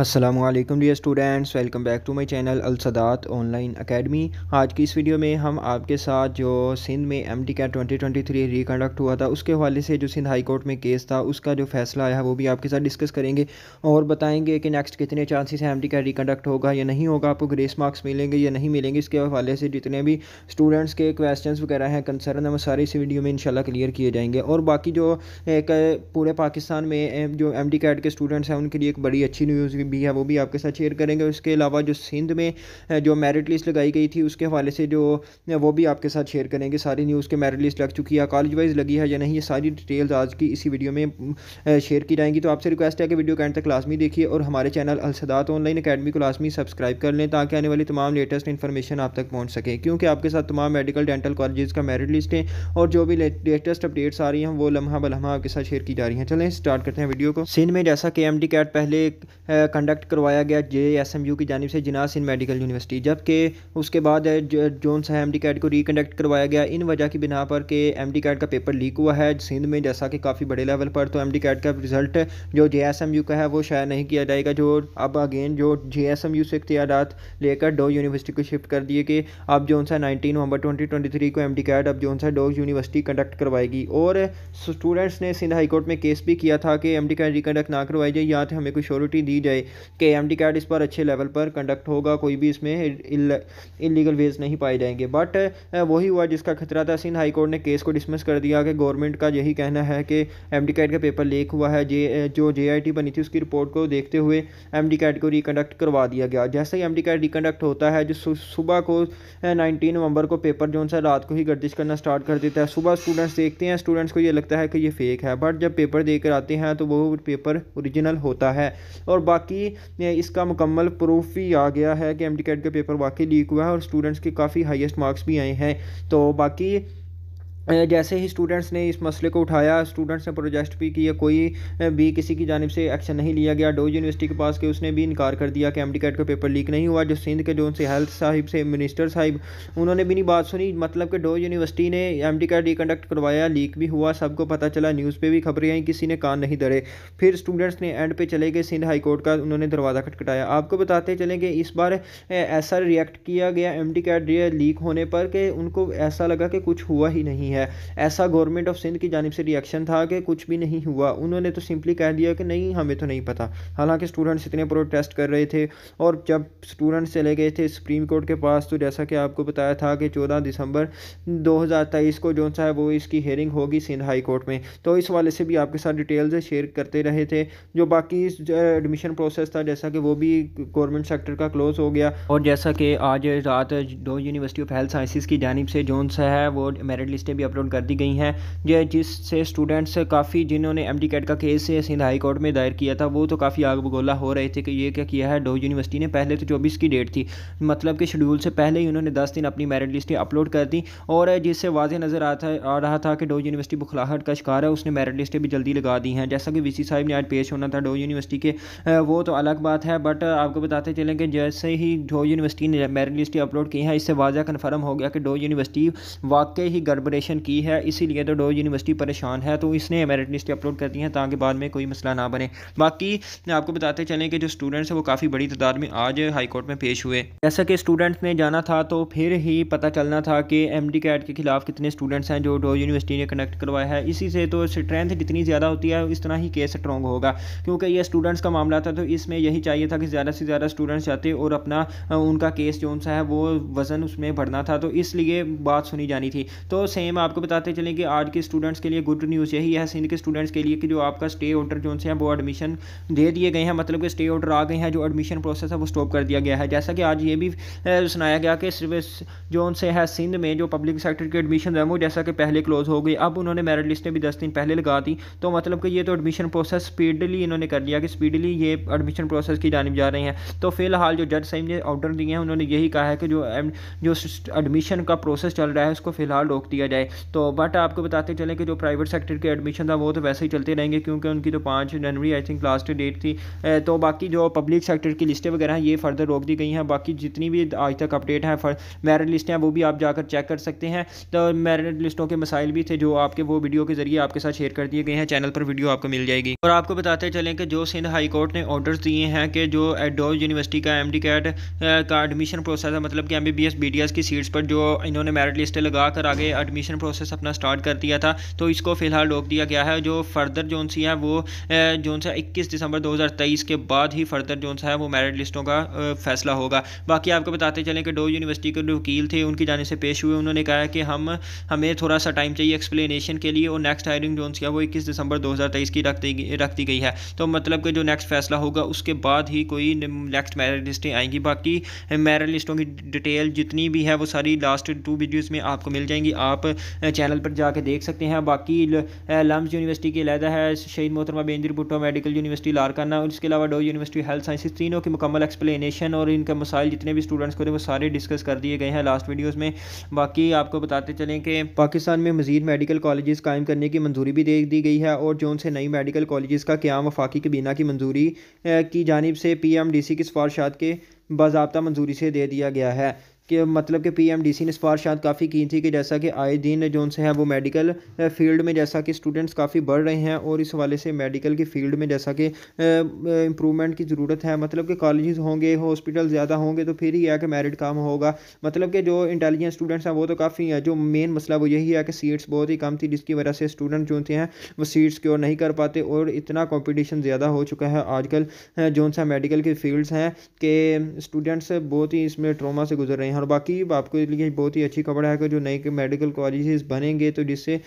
Aslam dear students welcome back to my channel Alsadat online academy आज की इस वीडियो में हम आपके साथ जो सिंध में M D CAT twenty twenty three reconduct हुआ था उसके हवाले से जो सिंध हाई कोर्ट में केस था उसका जो फैसला आया वो भी आपके साथ डिस्कस करेंगे और बताएंगे कि नेक्स्ट कितने चांसेस हैं एम टी कैट रिकंडक्ट होगा या नहीं होगा आपको ग्रेस मार्क्स मिलेंगे या नहीं मिलेंगे इसके हवाले से जितने भी स्टूडेंट्स के क्वेश्चन वगैरह हैं कंसर्न है वो सारे इस वीडियो में इनशाला क्लियर किए जाएंगे और बाकी जो एक पूरे पाकिस्तान में जो एम टी कैट के स्टूडेंट्स हैं उनके लिए एक बड़ी अच्छी न्यूज़ भी है वो भी आपके साथ शेयर करेंगे उसके अलावा जो सिंध में जो मेरिट लिस्ट लगाई गई थी उसके हवाले से जो वो भी आपके साथ शेयर करेंगे सारी न्यूज़ के मेरिट लिस्ट लग चुकी है कॉलेज वाइज लगी है या नहीं ये सारी डिटेल्स आज की इसी वीडियो में शेयर की जाएंगी तो आपसे रिक्वेस्ट है कि वीडियो कैंड तक लाजमी देखिए और हमारे चैनल अलसदात ऑनलाइन अकेडमी को लाजमी सब्सक्राइब कर लें ताकि आने वाली तमाम लेटेस्ट इन्फॉर्मेशन आप तक पहुँच सके क्योंकि आपके साथ तमाम मेडिकल डेंटल कॉलेज का मेरिट लिस्ट है और जो भी लेटेस्ट अपडेट्स आ रही हैं वो लम्हा बलम्हा आपके साथ शेयर की जा रही हैं चलें स्टार्ट करते हैं वीडियो को सिंध में जैसा के एम डी कैट पहले कंडक्ट करवाया गया जे एस एम यू की जानब से जिनास सिंध मेडिकल यूनिवर्सिटी जबकि उसके बाद जोन है एम डी कैड को रिकंडक्ट करवाया गया इन वजह की बिना पर कि एम डी कैड का पेपर लीक हुआ है सिंध में जैसा कि काफ़ी बड़े लेवल पर तो एम डी कैड का रिजल्ट जो जे एस एम यू का है वो शायद नहीं किया जाएगा जो अब अगेन जो जे एस एम यू से इख्तियारत लेकर डो यूनिवर्सिटी को शिफ्ट कर दिए कि अब जोन सा nineteen November twenty twenty three को एम डी कैड अब जोन सा डो यूनिवर्सिटी कंडक्ट करवाएगी और स्टूडेंट्स ने सिंध हाईकोर्ट में केस भी किया था कि एम डी कैड रिकंडक्ट ना करवाई जाए या तो हमें कोई श्योरिटी दी जाए गए के एम कैट इस पर अच्छे लेवल पर कंडक्ट होगा कोई भी इसमें इलीगल वेज नहीं पाए जाएंगे बट वही हुआ जिसका खतरा था सिंध कोर्ट ने केस को डिसमिस कर दिया कि गवर्नमेंट का यही कहना है कि एम डी कैट का पेपर लीक हुआ है जे जो जे आई टी बनी थी उसकी रिपोर्ट को देखते हुए एम डी कैट को रिकंडक्ट करवा दिया गया जैसे ही एम डी कैट रिकंडक्ट होता है जो सुबह को नाइनटीन नवंबर को पेपर जो सा रात को ही गर्दिश करना स्टार्ट कर देता है सुबह स्टूडेंट्स देखते हैं स्टूडेंट्स को ये लगता है कि ये फेक है बट जब पेपर देकर आते हैं तो वो पेपर ओरिजिनल होता है और बाकी बाकी इसका मुकम्मल प्रूफ भी आ गया है कि एम के पेपर वाकई लीक हुआ है और स्टूडेंट्स के काफ़ी हाइस्ट मार्क्स भी आए हैं तो बाकी जैसे ही स्टूडेंट्स ने इस मसले को उठाया स्टूडेंट्स ने प्रोजेस्ट भी किया कोई भी किसी की जानब से एक्शन नहीं लिया गया डोज यूनिवर्सिटी के पास के उसने भी इनकार कर दिया कि एम डी कैट का पेपर लीक नहीं हुआ जो सिंध के जो उनसे हेल्थ साहिब से मिनिस्टर साहिब उन्होंने भी नहीं बात सुनी मतलब कि डोज यूनिवर्सिटी ने एम डी कैट रिकंडक्ट करवाया लीक भी हुआ सबको पता चला न्यूज़ पर भी खबरें आई किसी ने कान नहीं धरे फिर स्टूडेंट्स ने एंड पे चले गए सिंध हाईकोर्ट का उन्होंने दरवाज़ा खटखटाया आपको बताते चले कि इस बार ऐसा रिएक्ट किया गया एम डी कैट लीक होने पर कि उनको ऐसा लगा कि कुछ हुआ ही नहीं नहीं है ऐसा गवर्नमेंट ऑफ सिंध की जानब से रिएक्शन था कि कुछ भी नहीं हुआ उन्होंने तो सिंपली कह दिया कि नहीं हमें तो नहीं पता हालांकि स्टूडेंट्स इतने प्रोटेस्ट कर रहे थे और जब स्टूडेंट्स चले गए थे सुप्रीम कोर्ट के पास तो जैसा कि आपको बताया था कि चौदह दिसंबर दो को जो सा है वो इसकी हेयरिंग होगी सिंध हाई कोर्ट में तो इस वाले से भी आपके साथ डिटेल्स शेयर करते रहे थे जो बाकी एडमिशन प्रोसेस था जैसा कि वो भी गवर्नमेंट सेक्टर का क्लोज हो गया और जैसा कि आज रात दो यूनिवर्सिटी ऑफ हेल्थ साइंसिस की जानब से जोन सा है वो मेरिट लिस्टें भी अपलोड कर दी गई हैं जो जिससे स्टूडेंट्स काफ़ी जिन्होंने एम डी कैट का केस सिंध हाई कोर्ट में दायर किया था वो तो काफ़ी आग बगोला हो रहे थे कि ये क्या किया है डो यूनिवर्सिटी ने पहले तो चौबीस की डेट थी मतलब कि शेड्यूल से पहले ही उन्होंने दस दिन अपनी मेरिट लिस्ट अपलोड कर दी और जिससे वाजे नज़र आता आ रहा था कि डो यूनिवर्सिटी बुखलाहट का शिकार है उसने मेरिट लिस्टें भी जल्दी लगा दी हैं जैसा कि वी साहब ने आज पेश होना था डो यूनिवर्सिटी के वो तो अलग बात है बट आपको बताते चलें कि जैसे ही डो यूनिवर्सिटी ने मेरिट लिस्ट अपलोड की है इससे वाजा कन्फर्म हो गया कि डो यूनिवर्सिटी वाकई ही गड़बड़ेशन एक्शन की है इसीलिए तो डो यूनिवर्सिटी परेशान है तो इसने मेरिट लिस्ट अपलोड कर दी है ताकि बाद में कोई मसला ना बने बाकी आपको बताते चलें कि जो स्टूडेंट्स हैं वो काफ़ी बड़ी तादाद में आज हाईकोर्ट में पेश हुए जैसा कि स्टूडेंट्स ने जाना था तो फिर ही पता चलना था कि एम डी कैट के खिलाफ कितने स्टूडेंट्स हैं जो डो यूनिवर्सिटी ने कनेक्ट करवाया है इसी से तो स्ट्रेंथ जितनी ज़्यादा होती है इस तरह ही केस स्ट्रॉन्ग होगा क्योंकि यह स्टूडेंट्स का मामला था तो इसमें यही चाहिए था कि ज़्यादा से ज़्यादा स्टूडेंट्स जाते और अपना उनका केस जो सा है वो वज़न उसमें भरना था तो इसलिए बात सुनी जानी थी तो सेम में आपको बताते चलें कि आज के स्टूडेंट्स के लिए गुड न्यूज़ यही है सिंध के स्टूडेंट्स के लिए कि जो आपका स्टे ऑर्डर जो है वो एडमिशन दे दिए गए हैं मतलब कि स्टे ऑर्डर आ गए हैं जो एडमिशन प्रोसेस है वो स्टॉप कर दिया गया है जैसा कि आज ये भी सुनाया गया कि सिर्फ जो उनसे है सिंध में जो पब्लिक सेक्टर की एडमिशन है वो जैसा कि पहले क्लोज हो गई अब उन्होंने मेरिट लिस्टें भी दस दिन पहले लगा दी तो मतलब कि ये तो एडमिशन प्रोसेस स्पीडली इन्होंने कर लिया कि स्पीडली ये एडमिशन प्रोसेस की जानब जा रहे हैं तो फिलहाल जो जज साहब ने ऑर्डर दिए हैं उन्होंने यही कहा है कि जो जो एडमिशन का प्रोसेस चल रहा है उसको फिलहाल रोक दिया जाए तो बट आपको बताते चलें कि जो प्राइवेट सेक्टर के एडमिशन था वो तो वैसे ही चलते रहेंगे क्योंकि उनकी तो पाँच जनवरी आई थिंक लास्ट डेट थी तो बाकी जो पब्लिक सेक्टर की लिस्टें वगैरह हैं ये फर्दर रोक दी गई हैं बाकी जितनी भी आज तक अपडेट हैं मेरिट लिस्ट हैं वो भी आप जाकर चेक कर सकते हैं तो मेरिट लिस्टों के मसाइल भी थे जो आपके वो वीडियो के जरिए आपके साथ शेयर कर दिए गए हैं चैनल पर वीडियो आपको मिल जाएगी और आपको बताते चलें कि जो सिंध हाई कोर्ट ने ऑर्डर्स दिए हैं कि जो एडोज यूनिवर्सिटी का एम डी कैट का एडमिशन प्रोसेस है मतलब कि M B B S B D S की सीट्स पर जो इन्होंने मेरिट लिस्टें लगा कर आगे एडमिशन प्रोसेस अपना स्टार्ट कर दिया था तो इसको फिलहाल रोक दिया गया है जो फर्दर जोन सी है वो जोन सा इक्कीस दिसंबर दो के बाद ही फर्दर जोन सा है वो मेरिट लिस्टों का फैसला होगा बाकी आपको बताते चलें कि डो यूनिवर्सिटी के जो वकील थे उनकी जाने से पेश हुए उन्होंने कहा कि हम हमें थोड़ा सा टाइम चाहिए एक्सप्लेनेशन के लिए और नेक्स्ट हायरिंग जोन सी है वो इक्कीस दिसंबर दो की रख दी रख दी गई है तो मतलब कि जो नेक्स्ट फैसला होगा उसके बाद ही कोई नेक्स्ट मेरिट लिस्टें आएंगी बाकी मेरिट लिस्टों की डिटेल जितनी भी है वो सारी लास्ट टू वीडियोज़ में आपको मिल जाएंगी आप चैनल पर जाके देख सकते हैं बाकी लम्स यूनिवर्सिटी की अलहदा है शहीद मोहतरमा बेंद्र भुट्टो मेडिकल यूनिवर्सिटी लारकाना इसके अलावा डो यूनिवर्सिटी हेल्थ साइंसिस तीनों की मुकम्मल एक्सप्लेनेशन और इनका मसाइल जितने भी स्टूडेंट्स को थे वो सारे डिस्कस कर दिए गए हैं लास्ट वीडियोज़ में बाकी आपको बताते चलें कि पाकिस्तान में मजीद मेडिकल कॉलेज़ कायम करने की मंजूरी भी दे दी गई है और जो उनसे नई मेडिकल कॉलेज़ का क्याम वफाकी कबीना की मंजूरी की जानब से पी एम डी सी की सिफारशात के बाबा मंजूरी से दे दिया गया है कि मतलब कि पीएमडीसी ने सिफारशात काफ़ी की थी कि जैसा कि आए दिन जो उनसे हैं वो मेडिकल फील्ड में जैसा कि स्टूडेंट्स काफ़ी बढ़ रहे हैं और इस हवाले से मेडिकल की फील्ड में जैसा कि इम्प्रूवमेंट की ज़रूरत है मतलब कि कॉलेज होंगे हॉस्पिटल ज़्यादा होंगे तो फिर ही है कि मेरिट काम होगा मतलब कि जो इंटेलिजेंट स्टूडेंट्स हैं वो तो काफ़ी हैं जो मेन मसला वो यही है कि सीट्स बहुत ही कम थी जिसकी वजह से स्टूडेंट जो हैं वो सीट्स क्योर नहीं कर पाते और इतना कॉम्पिटिशन ज़्यादा हो चुका है आजकल जो सा मेडिकल के फील्ड्स हैं कि स्टूडेंट्स बहुत ही इसमें ट्रोमा से गुजर रहे हैं और बाकी आपको लिए बहुत ही अच्छी खबर है कि जो नए मेडिकल कॉलेजेस बनेंगे तो जिससे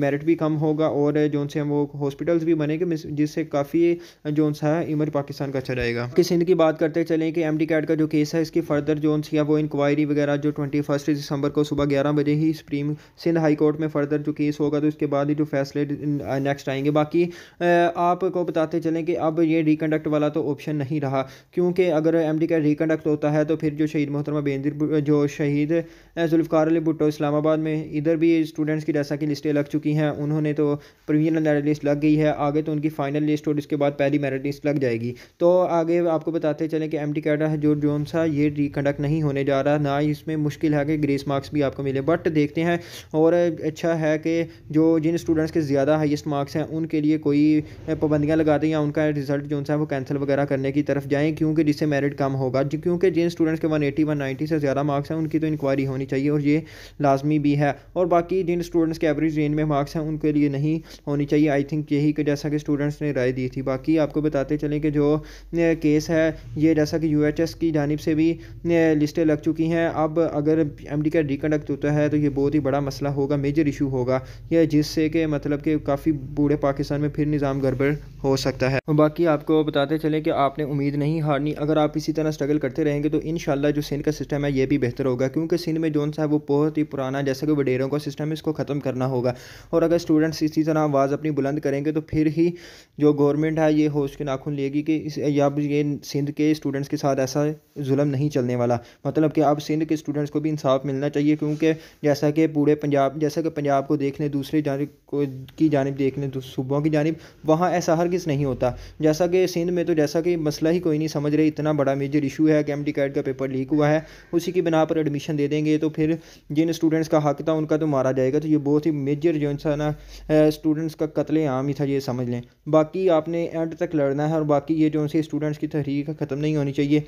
मेरिट भी कम होगा और जो उनसे हम वो हॉस्पिटल्स भी बनेंगे जिससे काफ़ी जो है इमर पाकिस्तान का अच्छा रहेगा कि सिंध की बात करते चलें कि एम कैट का जो केस है इसकी फर्दर जो या वो इंक्वायरी वगैरह जो ट्वेंटी फर्स्ट दिसंबर को सुबह ग्यारह बजे ही सुप्रीम सिंध हाई कोर्ट में फर्दर जो केस होगा तो उसके बाद ही जो फैसले नेक्स्ट आएंगे बाकी आपको बताते चलें कि अब ये रिकंडक्ट वाला तो ऑप्शन नहीं रहा क्योंकि अगर एम डी कैट रिकंडक्ट होता है तो फिर जो शहीद मोहतरमा बेंदिर जो शहीद जुल्फ़ार अली भुट्टो इस्लामाबाद में इधर भी स्टूडेंट्स की जैसा कि लिस्टें लग चुकी हैं उन्होंने तो प्रीवियनल मेरिट लिस्ट लग गई है आगे तो उनकी फाइनल लिस्ट और इसके बाद पहली मेरिट लिस्ट लग जाएगी तो आगे आपको बताते चलें कि एम टी कैडा है जो जोन सा ये रिकंडक्ट नहीं होने जा रहा ना इसमें मुश्किल है कि ग्रेस मार्क्स भी आपको मिले बट देखते हैं और अच्छा है कि जो जिन स्टूडेंट्स के ज़्यादा हाइस्ट मार्क्स हैं उनके लिए कोई पाबंदियाँ लगा दें या उनका रिजल्ट जो है वो कैंसिल वगैरह करने की तरफ जाएँ क्योंकि जिससे मेरिट कम होगा क्योंकि जिन स्टूडेंट्स के वन एटी वन से ज़्यादा ज़्यादा मार्क्स हैं उनकी तो इंक्वायरी होनी चाहिए और ये लाजमी भी है और बाकी जिन स्टूडेंट्स के एवरेज रेंज में मार्क्स हैं उनके लिए नहीं होनी चाहिए आई थिंक यही कि जैसा कि स्टूडेंट्स ने राय दी थी बाकी आपको बताते चलें कि जो केस है ये जैसा कि यू की जानब से भी लिस्टें लग चुकी हैं अब अगर एम डी का रिकंडक्ट होता है तो ये बहुत ही बड़ा मसला होगा मेजर इशू होगा यह जिससे कि मतलब कि काफ़ी बूढ़े पाकिस्तान में फिर निज़ाम गड़बड़ हो सकता है बाकी आपको बताते चलें कि आपने उम्मीद नहीं हारनी अगर आप इसी तरह स्ट्रगल करते रहेंगे तो इन जो सिंध का सिस्टम है ये भी बेहतर होगा क्योंकि सिंध में जोन है वो बहुत ही पुराना जैसे कि वडेरों का सिस्टम है इसको ख़त्म करना होगा और अगर स्टूडेंट्स इसी तरह आवाज़ अपनी बुलंद करेंगे तो फिर ही जो गवर्नमेंट है ये होश के नाखून लेगी कि इस या ये सिंध के स्टूडेंट्स के साथ ऐसा जुलम नहीं चलने वाला मतलब कि अब सिंध के स्टूडेंट्स को भी इंसाफ मिलना चाहिए क्योंकि जैसा कि पूरे पंजाब जैसा कि पंजाब को देख लें दूसरी जानब को की जानब देख लें सूबों की जानब वहाँ ऐसा हर किस नहीं होता जैसा कि सिंध में तो जैसा कि मसला ही कोई नहीं समझ रहे इतना बड़ा मेजर इशू है कि एम का पेपर लीक हुआ है उस उसी की बिना पर एडमिशन दे देंगे तो फिर जिन स्टूडेंट्स का हक था उनका तो मारा जाएगा तो ये बहुत ही मेजर जो सा ना स्टूडेंट्स का कत्ल आम ही था ये समझ लें बाकी आपने एंड तक लड़ना है और बाकी ये जो सी स्टूडेंट्स की तहरीक ख़त्म नहीं होनी चाहिए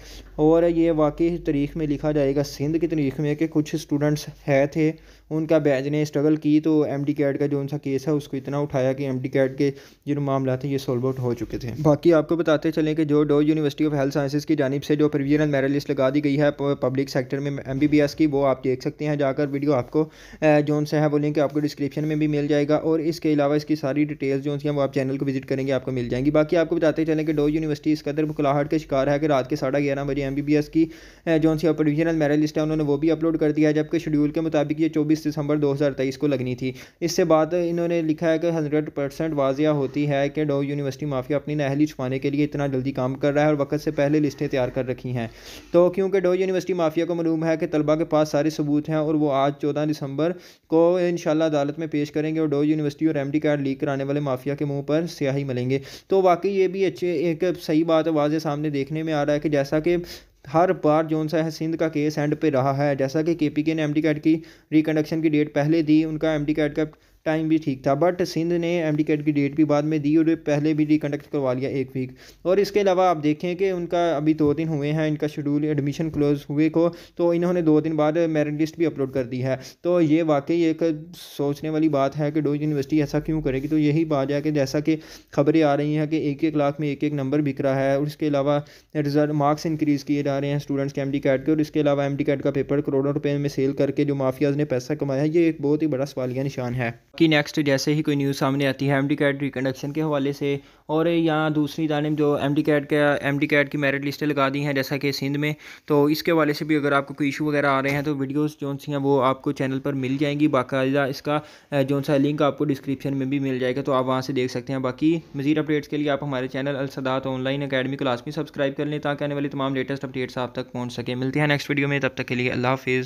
और ये वाकई तारीख में लिखा जाएगा सिंध की तारीख में कि कुछ स्टूडेंट्स है थे उनका बैच ने स्ट्रगल की तो एम डी कैड का जो उनका केस है उसको इतना उठाया कि एम डी कैड के जो मामला थे ये सॉल्व आउट हो चुके थे बाकी आपको बताते चलें कि जो Dow university of health sciences की जानब से जो प्रिविजनल मेरिट लिस्ट लगा दी गई है पब्लिक सेक्टर सेक्टर में एम की वो आप देख सकते हैं जाकर वीडियो आपको जोन से है वो लिंक आपको डिस्क्रिप्शन में भी मिल जाएगा और इसके अलावा इसकी सारी डिटेल्स जो हैं वो आप चैनल को विजिट करेंगे आपको मिल जाएंगी बाकी आपको बताते चलें कि डो यूनिवर्सिटी इस कदर बुकलाहट के शिकार है कि रात के साढ़े ग्यारह बजे एम की जो सी प्रोविजनल मेरिट लिस्ट है उन्होंने वो भी अपलोड कर दिया है जबकि शेड्यूल के मुताबिक ये चौबीस दिसंबर दो हज़ार तेईस को लगनी थी इससे बाद इन्होंने लिखा है कि हंड्रेड परसेंट वाजिया होती है कि डो यूनिवर्सिटी माफिया अपनी नहली छुपाने के लिए इतना जल्दी काम कर रहा है और वक्त से पहले लिस्टें तैयार कर रखी हैं तो क्योंकि डो यूनिवर्सिटी माफिया को मालूम है कि तलबा के पास सारे सबूत हैं और वो आज चौदह दिसंबर को इन अदालत में पेश करेंगे और डो यूनिवर्सिटी और एम डी कार्ड लीक कराने वाले माफिया के मुँह पर स्याही मिलेंगे तो वाकई ये भी अच्छे एक सही बात है वाज सामने देखने में आ रहा है कि जैसा कि हर बार जोन सा है सिंध का केस एंड पे रहा है जैसा कि के पी के ने एम डी कैट की रिकंडक्शन की डेट पहले दी उनका एम डी कैट का टाइम भी ठीक था बट सिंध ने एम डी की डेट भी बाद में दी और पहले भी रिकंडक्ट करवा लिया एक वीक और इसके अलावा आप देखें कि उनका अभी दो दिन हुए हैं इनका शेड्यूल एडमिशन क्लोज हुए को तो इन्होंने दो दिन बाद मेरिट लिस्ट भी अपलोड कर दी है तो ये वाकई एक सोचने वाली बात है कि डोज यूनिवर्सिटी ऐसा क्यों करेगी तो यही बात है कि जैसा कि खबरें आ रही हैं कि एक एक लाख में एक एक नंबर बिक रहा है और इसके अलावा रिजल्ट मार्क्स इंक्रीज़ किए जा रहे हैं स्टूडेंट्स के एम कैट के और इसके अलावा एम डी का पेपर करोड़ों रुपये में सेल करके जो माफियाज ने पैसा कमाया है ये एक बहुत ही बड़ा सवालिया निशान है कि नेक्स्ट जैसे ही कोई न्यूज़ सामने आती है एम डी कैट रिकंडक्शन के हवाले से और यहाँ दूसरी जानब जो एम डी कैट का एम डी कैट की मेरिट लिस्टें लगा दी हैं जैसा कि सिंध में तो इसके हवाले से भी अगर आपको कोई इशू वगैरह आ रहे हैं तो वीडियोज़ जो सी हैं वो आपको चैनल पर मिल जाएंगी बाकायदा इसका जो सा लिंक आपको डिस्क्रिप्शन में भी मिल जाएगा तो आप वहाँ से देख सकते हैं बाकी मजीद अपडेट्स के लिए आप हमारे channel Alsadat online academy class में सब्सक्राइब कर लें ताकि आने वाली तमाम लेटेस्ट अपडेट्स आप तक पहुँच सके मिलते हैं नेक्स्ट वीडियो में तब तक के लिए अल्लाह हाफिज़